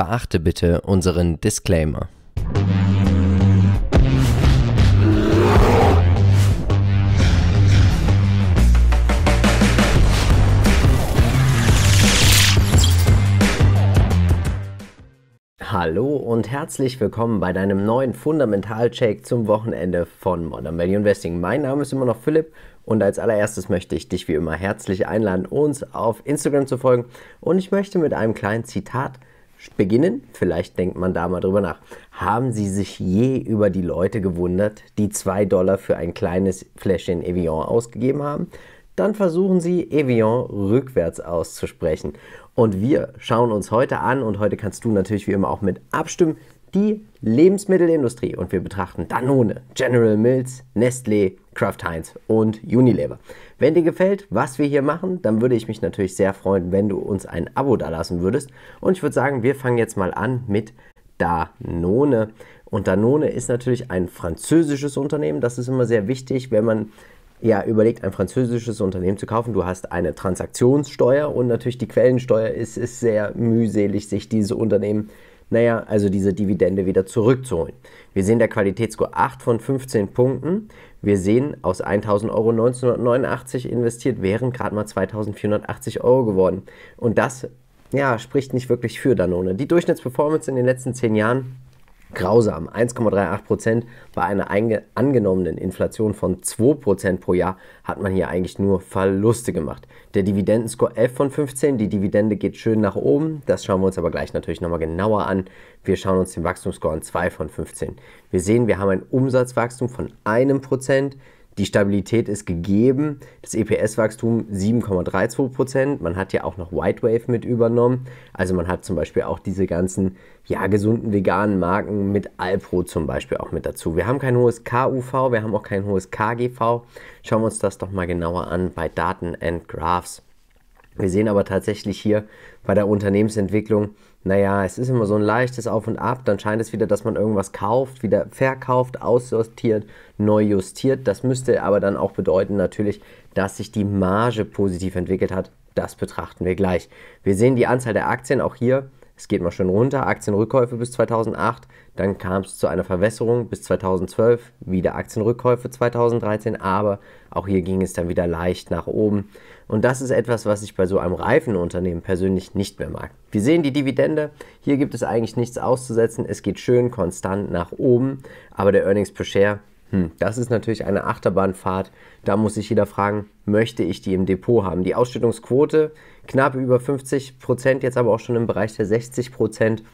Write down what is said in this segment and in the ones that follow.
Beachte bitte unseren Disclaimer. Hallo und herzlich willkommen bei deinem neuen Fundamental-Check zum Wochenende von Modern Value Investing. Mein Name ist immer noch Philipp und als allererstes möchte ich dich wie immer herzlich einladen, uns auf Instagram zu folgen. Und ich möchte mit einem kleinen Zitat beginnen. Vielleicht denkt man da mal drüber nach. Haben Sie sich je über die Leute gewundert, die 2 Dollar für ein kleines Fläschchen Evian ausgegeben haben? Dann versuchen Sie, Evian rückwärts auszusprechen. Und wir schauen uns heute an und heute kannst du natürlich wie immer auch mit abstimmen, die Lebensmittelindustrie und wir betrachten Danone, General Mills, Nestlé, Kraft Heinz und Unilever. Wenn dir gefällt, was wir hier machen, dann würde ich mich natürlich sehr freuen, wenn du uns ein Abo dalassen würdest. Und ich würde sagen, wir fangen jetzt mal an mit Danone. Und Danone ist natürlich ein französisches Unternehmen. Das ist immer sehr wichtig, wenn man ja, überlegt, ein französisches Unternehmen zu kaufen. Du hast eine Transaktionssteuer und natürlich die Quellensteuer. Es ist sehr mühselig, sich diese Unternehmen naja, also diese Dividende wieder zurückzuholen. Wir sehen der Qualitätsscore 8 von 15 Punkten. Wir sehen, aus 1000 Euro 1989 investiert, wären gerade mal 2480 Euro geworden. Und das ja, spricht nicht wirklich für Danone. Die Durchschnittsperformance in den letzten 10 Jahren Grausam, 1,38 Prozent. Bei einer angenommenen Inflation von 2 Prozent pro Jahr hat man hier eigentlich nur Verluste gemacht. Der Dividendenscore 11 von 15, die Dividende geht schön nach oben. Das schauen wir uns aber gleich natürlich nochmal genauer an. Wir schauen uns den Wachstumsscore an 2 von 15. Wir sehen, wir haben ein Umsatzwachstum von einem Prozent. Die Stabilität ist gegeben. Das EPS-Wachstum 7,32 Man hat ja auch noch White Wave mit übernommen. Also man hat zum Beispiel auch diese ganzen ja, gesunden veganen Marken mit Alpro zum Beispiel auch mit dazu. Wir haben kein hohes KUV, wir haben auch kein hohes KGV. Schauen wir uns das doch mal genauer an bei Daten and Graphs. Wir sehen aber tatsächlich hier bei der Unternehmensentwicklung, naja, es ist immer so ein leichtes Auf und Ab, dann scheint es wieder, dass man irgendwas kauft, wieder verkauft, aussortiert, neu justiert. Das müsste aber dann auch bedeuten natürlich, dass sich die Marge positiv entwickelt hat. Das betrachten wir gleich. Wir sehen die Anzahl der Aktien auch hier. Es geht mal schön runter, Aktienrückkäufe bis 2008, dann kam es zu einer Verwässerung bis 2012, wieder Aktienrückkäufe 2013, aber auch hier ging es dann wieder leicht nach oben. Und das ist etwas, was ich bei so einem reifen Unternehmen persönlich nicht mehr mag. Wir sehen die Dividende. Hier gibt es eigentlich nichts auszusetzen. Es geht schön konstant nach oben. Aber der Earnings per Share, hm, das ist natürlich eine Achterbahnfahrt. Da muss sich jeder fragen, möchte ich die im Depot haben? Die Ausschüttungsquote knapp über 50 Prozent, jetzt aber auch schon im Bereich der 60 Prozent.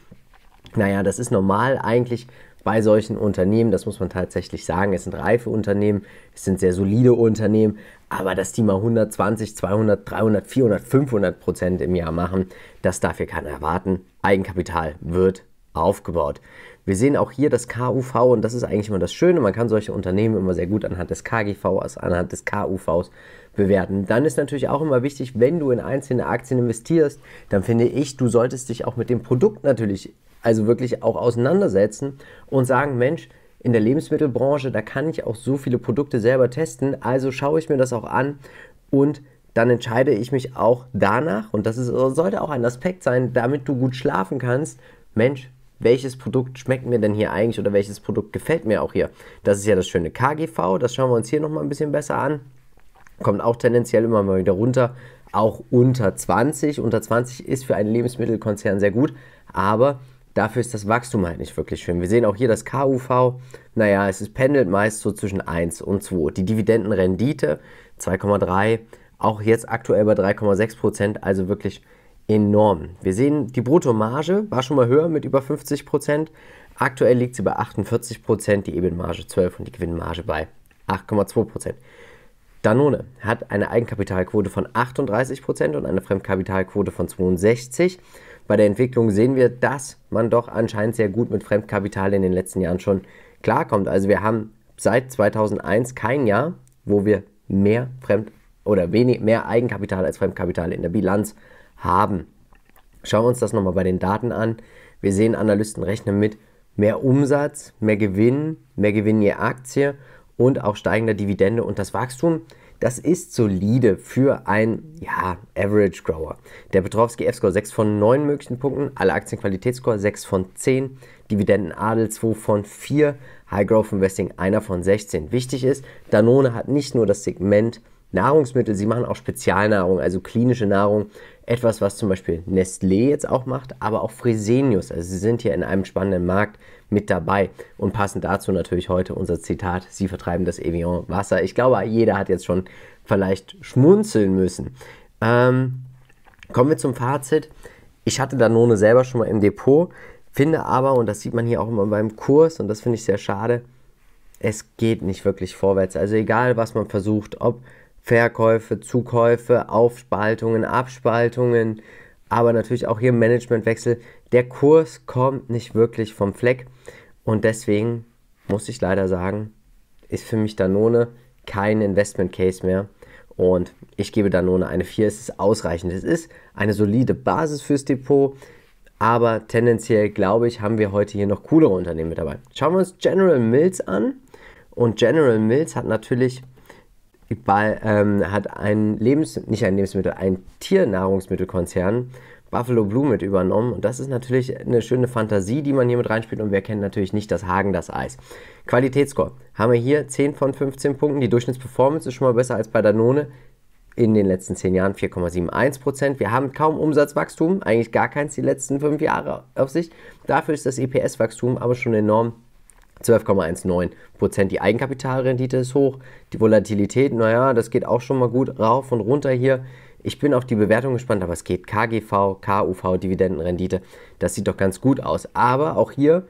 Naja, das ist normal eigentlich bei solchen Unternehmen, das muss man tatsächlich sagen, es sind reife Unternehmen, es sind sehr solide Unternehmen, aber dass die mal 120, 200, 300, 400, 500 Prozent im Jahr machen, das darf hier keiner erwarten. Eigenkapital wird aufgebaut. Wir sehen auch hier das KUV und das ist eigentlich immer das Schöne. Man kann solche Unternehmen immer sehr gut anhand des KGVs, also anhand des KUVs bewerten. Dann ist natürlich auch immer wichtig, wenn du in einzelne Aktien investierst, dann finde ich, du solltest dich auch mit dem Produkt natürlich also wirklich auch auseinandersetzen und sagen, Mensch, in der Lebensmittelbranche, da kann ich auch so viele Produkte selber testen, also schaue ich mir das auch an und dann entscheide ich mich auch danach, und das ist, sollte auch ein Aspekt sein, damit du gut schlafen kannst, Mensch, welches Produkt schmeckt mir denn hier eigentlich oder welches Produkt gefällt mir auch hier? Das ist ja das schöne KGV, das schauen wir uns hier nochmal ein bisschen besser an. Kommt auch tendenziell immer mal wieder runter, auch unter 20. Unter 20 ist für einen Lebensmittelkonzern sehr gut, aber Dafür ist das Wachstum halt nicht wirklich schön. Wir sehen auch hier das KUV. Naja, es ist pendelt meist so zwischen 1 und 2. Die Dividendenrendite 2,3, auch jetzt aktuell bei 3,6 Prozent, also wirklich enorm. Wir sehen, die Bruttomarge war schon mal höher mit über 50 Prozent. Aktuell liegt sie bei 48 Prozent, die EBIT-Marge 12 und die Gewinnmarge bei 8,2 Prozent. Danone hat eine Eigenkapitalquote von 38% und eine Fremdkapitalquote von 62% bei der Entwicklung sehen wir, dass man doch anscheinend sehr gut mit Fremdkapital in den letzten Jahren schon klarkommt. Also wir haben seit 2001 kein Jahr, wo wir mehr Fremd oder wenig, mehr Eigenkapital als Fremdkapital in der Bilanz haben. Schauen wir uns das nochmal bei den Daten an. Wir sehen, Analysten rechnen mit mehr Umsatz, mehr Gewinn, mehr Gewinn je Aktie und auch steigender Dividende und das Wachstum das ist solide für einen ja, Average Grower. Der Petrovski F-Score 6 von 9 möglichen Punkten, alle Aktienqualitätsscore 6 von 10, Dividenden Adel 2 von 4, High Growth Investing 1 von 16. Wichtig ist, Danone hat nicht nur das Segment Nahrungsmittel, sie machen auch Spezialnahrung, also klinische Nahrung. Etwas, was zum Beispiel Nestlé jetzt auch macht, aber auch Fresenius. Also sie sind hier in einem spannenden Markt mit dabei. Und passend dazu natürlich heute unser Zitat, Sie vertreiben das Evian Wasser. Ich glaube, jeder hat jetzt schon vielleicht schmunzeln müssen. Ähm, kommen wir zum Fazit. Ich hatte Danone selber schon mal im Depot, finde aber, und das sieht man hier auch immer beim Kurs, und das finde ich sehr schade, es geht nicht wirklich vorwärts. Also egal, was man versucht, ob Verkäufe, Zukäufe, Aufspaltungen, Abspaltungen, aber natürlich auch hier Managementwechsel, der Kurs kommt nicht wirklich vom Fleck. Und deswegen muss ich leider sagen, ist für mich Danone kein Investment Case mehr. Und ich gebe Danone eine 4. Es ist ausreichend. Es ist eine solide Basis fürs Depot. Aber tendenziell, glaube ich, haben wir heute hier noch coolere Unternehmen mit dabei. Schauen wir uns General Mills an. Und General Mills hat natürlich bei, ähm, hat einen Lebens nicht ein Lebensmittel, ein Tiernahrungsmittelkonzern Buffalo Blue mit übernommen. Und das ist natürlich eine schöne Fantasie, die man hier mit reinspielt. Und wir kennen natürlich nicht das Hagen, das Eis. Qualitätsscore haben wir hier 10 von 15 Punkten. Die Durchschnittsperformance ist schon mal besser als bei Danone in den letzten 10 Jahren 4,71 Wir haben kaum Umsatzwachstum, eigentlich gar keins die letzten 5 Jahre auf sich. Dafür ist das EPS-Wachstum aber schon enorm. 12,19 Die Eigenkapitalrendite ist hoch. Die Volatilität, naja, das geht auch schon mal gut rauf und runter hier. Ich bin auf die Bewertung gespannt, aber es geht KGV, KUV, Dividendenrendite. Das sieht doch ganz gut aus. Aber auch hier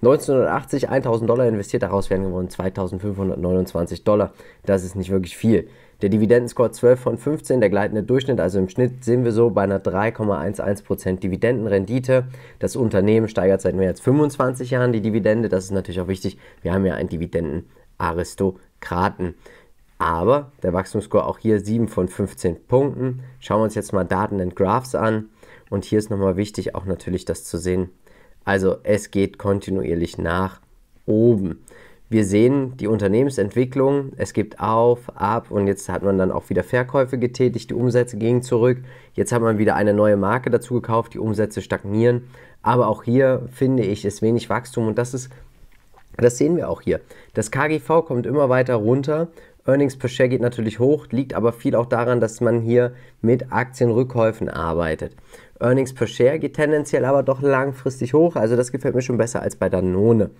1980 1000 Dollar investiert, daraus werden gewonnen 2529 Dollar. Das ist nicht wirklich viel. Der Dividendenscore 12 von 15, der gleitende Durchschnitt, also im Schnitt sind wir so bei einer 3,11% Dividendenrendite. Das Unternehmen steigert seit mehr als 25 Jahren die Dividende. Das ist natürlich auch wichtig. Wir haben ja einen Dividendenaristokraten. Aber der Wachstumsscore auch hier 7 von 15 Punkten. Schauen wir uns jetzt mal Daten und Graphs an. Und hier ist nochmal wichtig, auch natürlich das zu sehen. Also es geht kontinuierlich nach oben. Wir sehen die Unternehmensentwicklung, es gibt auf, ab und jetzt hat man dann auch wieder Verkäufe getätigt, die Umsätze gingen zurück. Jetzt hat man wieder eine neue Marke dazu gekauft, die Umsätze stagnieren. Aber auch hier finde ich, ist wenig Wachstum und das ist, das sehen wir auch hier. Das KGV kommt immer weiter runter Earnings per Share geht natürlich hoch, liegt aber viel auch daran, dass man hier mit Aktienrückkäufen arbeitet. Earnings per Share geht tendenziell aber doch langfristig hoch, also das gefällt mir schon besser als bei Danone.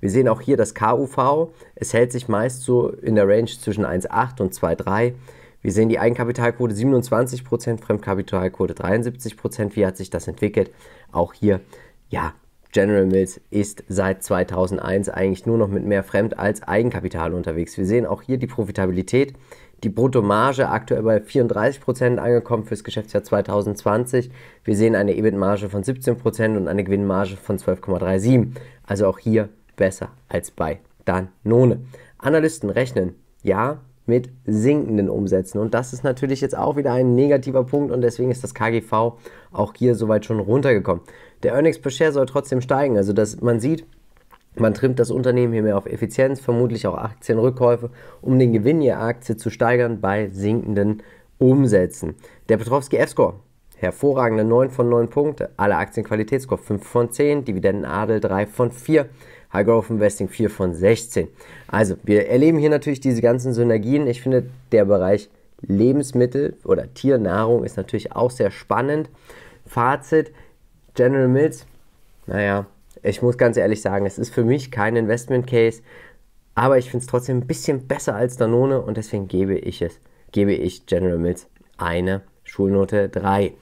Wir sehen auch hier das KUV, es hält sich meist so in der Range zwischen 1,8 und 2,3. Wir sehen die Eigenkapitalquote 27%, Fremdkapitalquote 73%. Wie hat sich das entwickelt? Auch hier, ja, General Mills ist seit 2001 eigentlich nur noch mit mehr Fremd- als Eigenkapital unterwegs. Wir sehen auch hier die Profitabilität, die Bruttomarge aktuell bei 34% angekommen fürs Geschäftsjahr 2020. Wir sehen eine EBIT-Marge von 17% und eine Gewinnmarge von 12,37. Also auch hier besser als bei Danone. Analysten rechnen, ja, mit sinkenden Umsätzen. Und das ist natürlich jetzt auch wieder ein negativer Punkt und deswegen ist das KGV auch hier soweit schon runtergekommen der Earnings per Share soll trotzdem steigen. Also dass man sieht, man trimmt das Unternehmen hier mehr auf Effizienz, vermutlich auch Aktienrückkäufe, um den Gewinn je Aktie zu steigern bei sinkenden Umsätzen. Der Petrovski F-Score, hervorragende 9 von 9 Punkte. Alle Aktienqualitätsscore 5 von 10, Dividendenadel 3 von 4. High Growth Investing 4 von 16. Also, wir erleben hier natürlich diese ganzen Synergien. Ich finde, der Bereich Lebensmittel oder Tiernahrung ist natürlich auch sehr spannend. Fazit, General Mills, naja, ich muss ganz ehrlich sagen, es ist für mich kein Investment Case, aber ich finde es trotzdem ein bisschen besser als Danone und deswegen gebe ich es, gebe ich General Mills eine Schulnote 3.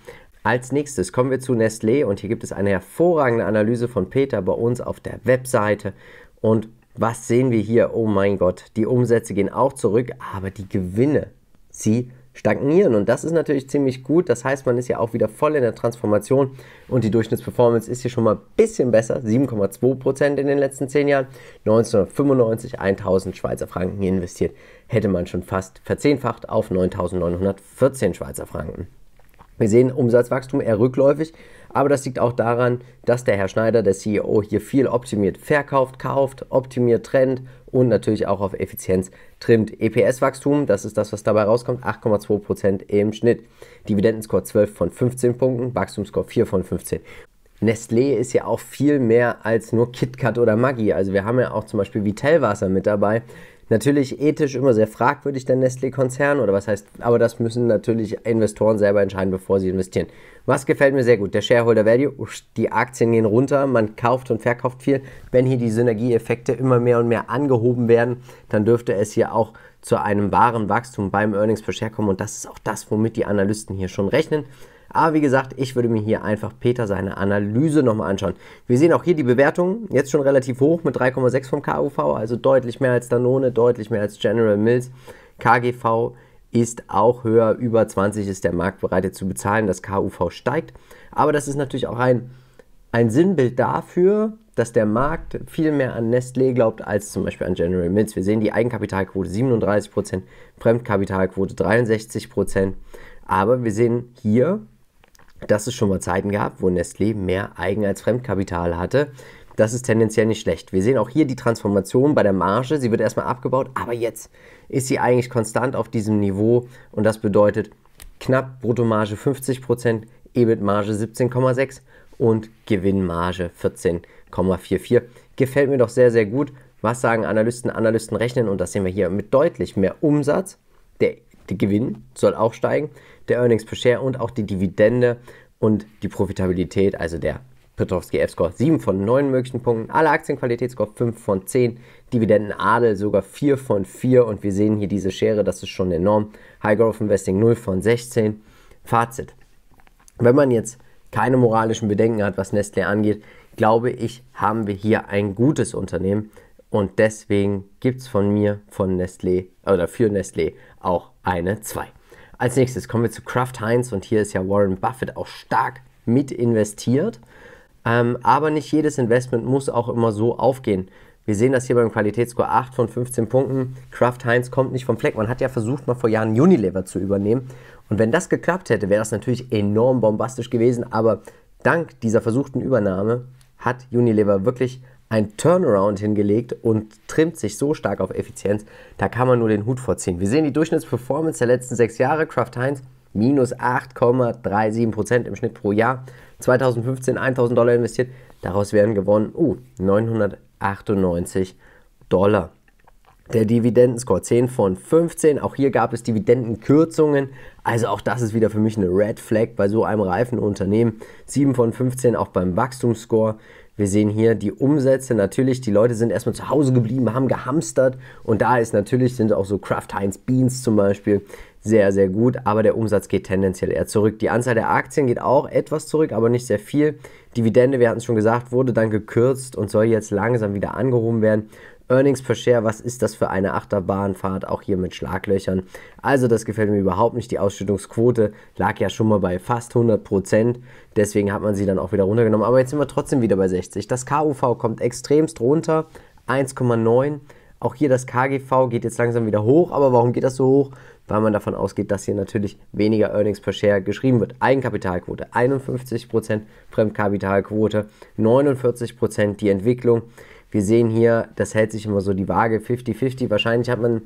Als nächstes kommen wir zu Nestlé und hier gibt es eine hervorragende Analyse von Peter bei uns auf der Webseite und was sehen wir hier? Oh mein Gott, die Umsätze gehen auch zurück, aber die Gewinne, sie stagnieren. Und das ist natürlich ziemlich gut. Das heißt, man ist ja auch wieder voll in der Transformation und die Durchschnittsperformance ist hier schon mal ein bisschen besser. 7,2% in den letzten 10 Jahren. 1995 1000 Schweizer Franken investiert. Hätte man schon fast verzehnfacht auf 9914 Schweizer Franken. Wir sehen Umsatzwachstum eher rückläufig, aber das liegt auch daran, dass der Herr Schneider, der CEO, hier viel optimiert verkauft, kauft, optimiert trennt und natürlich auch auf Effizienz trimmt. EPS-Wachstum, das ist das, was dabei rauskommt, 8,2% im Schnitt. Dividendenscore 12 von 15 Punkten, Wachstumscore 4 von 15. Nestlé ist ja auch viel mehr als nur KitKat oder Maggi. Also wir haben ja auch zum Beispiel Vitellwasser mit dabei, Natürlich ethisch immer sehr fragwürdig der Nestlé-Konzern oder was heißt, aber das müssen natürlich Investoren selber entscheiden, bevor sie investieren. Was gefällt mir sehr gut? Der Shareholder Value, die Aktien gehen runter, man kauft und verkauft viel. Wenn hier die Synergieeffekte immer mehr und mehr angehoben werden, dann dürfte es hier auch zu einem wahren Wachstum beim Earnings per Share kommen und das ist auch das, womit die Analysten hier schon rechnen. Aber wie gesagt, ich würde mir hier einfach Peter seine Analyse nochmal anschauen. Wir sehen auch hier die Bewertung, jetzt schon relativ hoch mit 3,6 vom KUV, also deutlich mehr als Danone, deutlich mehr als General Mills. KGV ist auch höher, über 20 ist der Markt bereit zu bezahlen, das KUV steigt. Aber das ist natürlich auch ein, ein Sinnbild dafür, dass der Markt viel mehr an Nestlé glaubt als zum Beispiel an General Mills. Wir sehen die Eigenkapitalquote 37%, Fremdkapitalquote 63%. Aber wir sehen hier dass es schon mal Zeiten gab, wo Nestlé mehr Eigen- als Fremdkapital hatte. Das ist tendenziell nicht schlecht. Wir sehen auch hier die Transformation bei der Marge. Sie wird erstmal abgebaut, aber jetzt ist sie eigentlich konstant auf diesem Niveau und das bedeutet knapp Bruttomarge 50%, EBIT-Marge 17,6% und Gewinnmarge 14,44%. Gefällt mir doch sehr, sehr gut. Was sagen Analysten? Analysten rechnen und das sehen wir hier mit deutlich mehr Umsatz. Der der Gewinn soll auch steigen, der Earnings per Share und auch die Dividende und die Profitabilität, also der Petrovski F-Score 7 von 9 möglichen Punkten, alle Aktienqualitätsscore 5 von 10, Dividendenadel sogar 4 von 4 und wir sehen hier diese Schere, das ist schon enorm. High Growth Investing 0 von 16. Fazit. Wenn man jetzt keine moralischen Bedenken hat, was Nestlé angeht, glaube ich, haben wir hier ein gutes Unternehmen und deswegen gibt es von mir, von Nestlé oder für Nestlé auch eine 2. Als nächstes kommen wir zu Kraft Heinz und hier ist ja Warren Buffett auch stark mit investiert. Ähm, aber nicht jedes Investment muss auch immer so aufgehen. Wir sehen das hier beim Qualitätsscore 8 von 15 Punkten. Kraft Heinz kommt nicht vom Fleck. Man hat ja versucht, mal vor Jahren Unilever zu übernehmen. Und wenn das geklappt hätte, wäre das natürlich enorm bombastisch gewesen. Aber dank dieser versuchten Übernahme hat Unilever wirklich ein Turnaround hingelegt und trimmt sich so stark auf Effizienz, da kann man nur den Hut vorziehen. Wir sehen die Durchschnittsperformance der letzten sechs Jahre. Kraft Heinz minus 8,37% im Schnitt pro Jahr. 2015 1000 Dollar investiert, daraus werden gewonnen uh, 998 Dollar. Der Dividendenscore 10 von 15. Auch hier gab es Dividendenkürzungen. Also auch das ist wieder für mich eine Red Flag bei so einem reifen Unternehmen. 7 von 15 auch beim Wachstumsscore. Wir sehen hier die Umsätze. Natürlich, die Leute sind erstmal zu Hause geblieben, haben gehamstert. Und da ist natürlich, sind auch so Kraft Heinz Beans zum Beispiel sehr, sehr gut. Aber der Umsatz geht tendenziell eher zurück. Die Anzahl der Aktien geht auch etwas zurück, aber nicht sehr viel. Dividende, wir hatten es schon gesagt, wurde dann gekürzt und soll jetzt langsam wieder angehoben werden. Earnings per Share, was ist das für eine Achterbahnfahrt, auch hier mit Schlaglöchern. Also das gefällt mir überhaupt nicht. Die Ausschüttungsquote lag ja schon mal bei fast 100%, Prozent. deswegen hat man sie dann auch wieder runtergenommen. Aber jetzt sind wir trotzdem wieder bei 60. Das KUV kommt extremst runter, 1,9. Auch hier das KGV geht jetzt langsam wieder hoch, aber warum geht das so hoch? Weil man davon ausgeht, dass hier natürlich weniger Earnings per Share geschrieben wird. Eigenkapitalquote 51%, Fremdkapitalquote 49%, die Entwicklung wir sehen hier, das hält sich immer so die Waage 50-50. Wahrscheinlich hat man,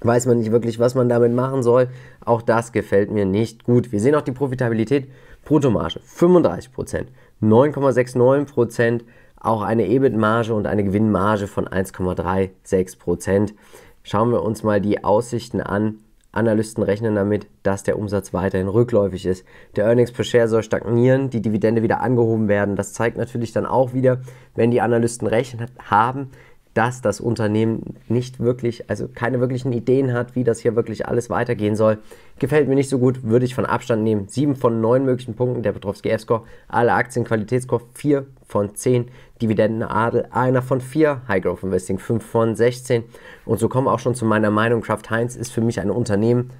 weiß man nicht wirklich, was man damit machen soll. Auch das gefällt mir nicht gut. Wir sehen auch die Profitabilität. Bruttomarge 35%, 9,69%, auch eine EBIT-Marge und eine Gewinnmarge von 1,36%. Schauen wir uns mal die Aussichten an Analysten rechnen damit, dass der Umsatz weiterhin rückläufig ist. Der Earnings per Share soll stagnieren, die Dividende wieder angehoben werden. Das zeigt natürlich dann auch wieder, wenn die Analysten rechnen haben, dass das Unternehmen nicht wirklich, also keine wirklichen Ideen hat, wie das hier wirklich alles weitergehen soll. Gefällt mir nicht so gut, würde ich von Abstand nehmen. 7 von 9 möglichen Punkten der Petrovski F-Score, alle Aktien Qualitätsscore 4 von 10. Dividendenadel, einer von vier, High Growth Investing, fünf von 16. Und so kommen wir auch schon zu meiner Meinung. Kraft Heinz ist für mich ein Unternehmen,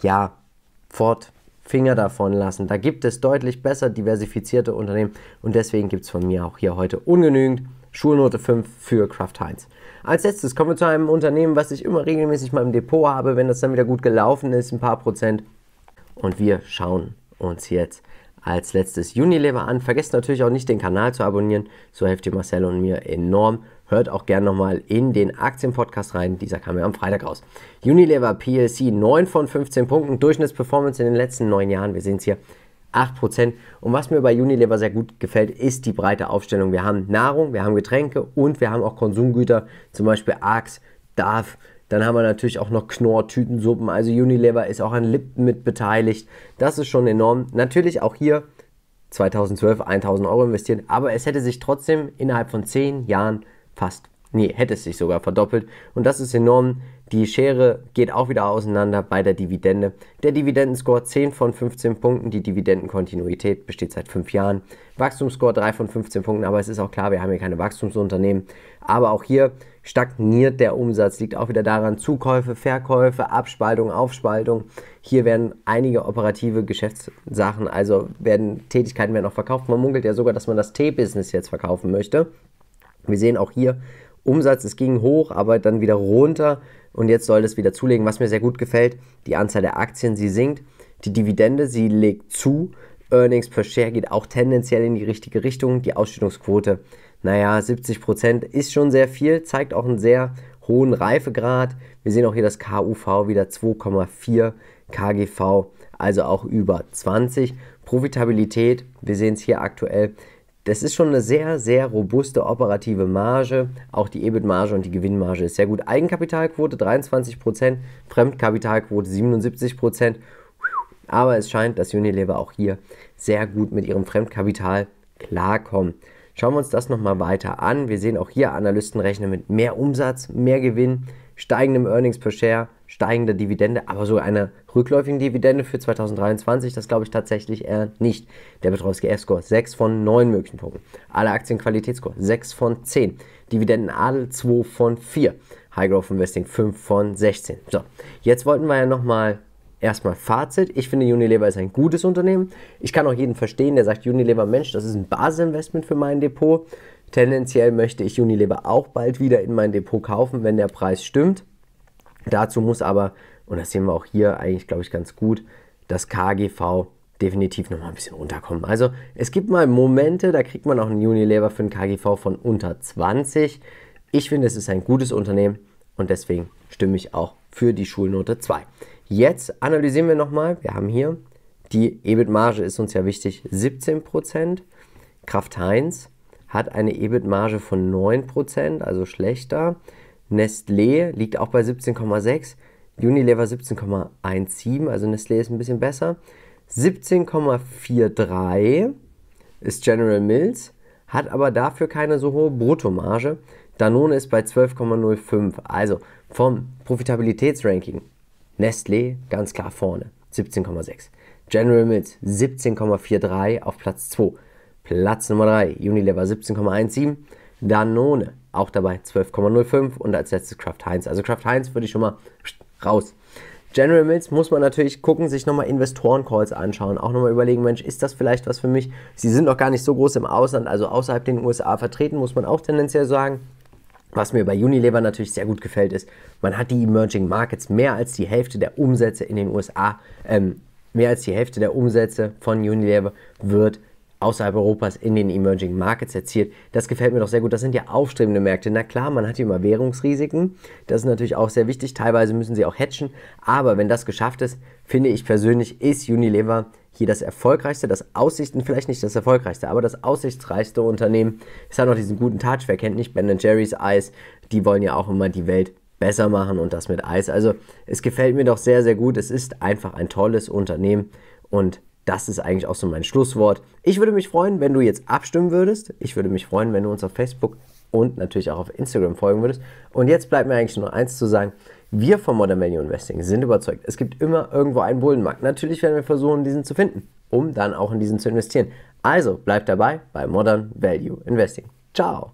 ja, fort, Finger davon lassen. Da gibt es deutlich besser diversifizierte Unternehmen und deswegen gibt es von mir auch hier heute ungenügend. Schulnote 5 für Kraft Heinz. Als letztes kommen wir zu einem Unternehmen, was ich immer regelmäßig mal im Depot habe, wenn das dann wieder gut gelaufen ist, ein paar Prozent. Und wir schauen uns jetzt als letztes Unilever an. Vergesst natürlich auch nicht, den Kanal zu abonnieren. So helft ihr Marcel und mir enorm. Hört auch gerne nochmal in den Aktienpodcast rein. Dieser kam ja am Freitag raus. Unilever PLC 9 von 15 Punkten. Durchschnittsperformance in den letzten 9 Jahren. Wir sehen es hier. 8%. Und was mir bei Unilever sehr gut gefällt, ist die breite Aufstellung. Wir haben Nahrung, wir haben Getränke und wir haben auch Konsumgüter, zum Beispiel Arx, Darf, dann haben wir natürlich auch noch Knorr, Tütensuppen. Also Unilever ist auch an Lippen mit beteiligt. Das ist schon enorm. Natürlich auch hier 2012 1000 Euro investiert. Aber es hätte sich trotzdem innerhalb von 10 Jahren fast, nee, hätte es sich sogar verdoppelt. Und das ist enorm. Die Schere geht auch wieder auseinander bei der Dividende. Der Dividendenscore 10 von 15 Punkten. Die Dividendenkontinuität besteht seit 5 Jahren. Wachstumsscore 3 von 15 Punkten. Aber es ist auch klar, wir haben hier keine Wachstumsunternehmen. Aber auch hier stagniert der Umsatz. Liegt auch wieder daran, Zukäufe, Verkäufe, Abspaltung, Aufspaltung. Hier werden einige operative Geschäftssachen, also werden Tätigkeiten werden auch verkauft. Man munkelt ja sogar, dass man das t business jetzt verkaufen möchte. Wir sehen auch hier Umsatz, es ging hoch, aber dann wieder runter und jetzt soll das wieder zulegen. Was mir sehr gut gefällt, die Anzahl der Aktien, sie sinkt, die Dividende, sie legt zu. Earnings per Share geht auch tendenziell in die richtige Richtung. Die Ausschüttungsquote naja, 70% Prozent ist schon sehr viel, zeigt auch einen sehr hohen Reifegrad. Wir sehen auch hier das KUV wieder 2,4 KGV, also auch über 20. Profitabilität, wir sehen es hier aktuell, das ist schon eine sehr, sehr robuste operative Marge. Auch die EBIT-Marge und die Gewinnmarge ist sehr gut. Eigenkapitalquote 23%, Prozent, Fremdkapitalquote 77%. Prozent. Aber es scheint, dass Unilever auch hier sehr gut mit ihrem Fremdkapital klarkommt. Schauen wir uns das nochmal weiter an. Wir sehen auch hier, Analysten rechnen mit mehr Umsatz, mehr Gewinn, steigendem Earnings per Share, steigender Dividende, aber so einer rückläufigen Dividende für 2023, das glaube ich tatsächlich eher nicht. Der Betreuske gf score 6 von 9 möglichen Punkten. Alle Aktienqualitätsscore 6 von 10. Dividendenadel 2 von 4. High Growth Investing 5 von 16. So, jetzt wollten wir ja nochmal erstmal Fazit. Ich finde, Unilever ist ein gutes Unternehmen. Ich kann auch jeden verstehen, der sagt, Unilever, Mensch, das ist ein Basisinvestment für mein Depot. Tendenziell möchte ich Unilever auch bald wieder in mein Depot kaufen, wenn der Preis stimmt. Dazu muss aber, und das sehen wir auch hier eigentlich, glaube ich, ganz gut, das KGV definitiv nochmal ein bisschen runterkommen. Also es gibt mal Momente, da kriegt man auch einen Unilever für ein KGV von unter 20. Ich finde, es ist ein gutes Unternehmen und deswegen stimme ich auch für die Schulnote 2. Jetzt analysieren wir nochmal. Wir haben hier die EBIT-Marge ist uns ja wichtig, 17%. Kraft Heinz hat eine EBIT-Marge von 9%, also schlechter. Nestlé liegt auch bei 17,6%, Unilever 17,17%, also Nestlé ist ein bisschen besser. 17,43% ist General Mills, hat aber dafür keine so hohe Bruttomarge. Danone ist bei 12,05%. Also vom Profitabilitätsranking Nestlé ganz klar vorne, 17,6. General Mills 17,43 auf Platz 2. Platz Nummer 3, Unilever 17,17. Danone auch dabei 12,05 und als letztes Kraft Heinz. Also Kraft Heinz würde ich schon mal raus. General Mills muss man natürlich gucken, sich nochmal Investoren-Calls anschauen, auch nochmal überlegen, Mensch, ist das vielleicht was für mich? Sie sind noch gar nicht so groß im Ausland, also außerhalb den USA vertreten, muss man auch tendenziell sagen. Was mir bei Unilever natürlich sehr gut gefällt, ist, man hat die Emerging Markets mehr als die Hälfte der Umsätze in den USA, ähm, mehr als die Hälfte der Umsätze von Unilever wird außerhalb Europas in den Emerging Markets erzielt. Das gefällt mir doch sehr gut. Das sind ja aufstrebende Märkte. Na klar, man hat hier immer Währungsrisiken. Das ist natürlich auch sehr wichtig. Teilweise müssen sie auch hatchen. Aber wenn das geschafft ist, finde ich persönlich, ist Unilever hier das erfolgreichste, das Aussichten, vielleicht nicht das erfolgreichste, aber das aussichtsreichste Unternehmen. Es hat noch diesen guten Touch, wer kennt nicht Ben Jerry's Eis, die wollen ja auch immer die Welt besser machen und das mit Eis. Also es gefällt mir doch sehr, sehr gut. Es ist einfach ein tolles Unternehmen und das ist eigentlich auch so mein Schlusswort. Ich würde mich freuen, wenn du jetzt abstimmen würdest. Ich würde mich freuen, wenn du uns auf Facebook und natürlich auch auf Instagram folgen würdest. Und jetzt bleibt mir eigentlich nur eins zu sagen. Wir von Modern Value Investing sind überzeugt, es gibt immer irgendwo einen Bullenmarkt. Natürlich werden wir versuchen, diesen zu finden, um dann auch in diesen zu investieren. Also bleibt dabei bei Modern Value Investing. Ciao!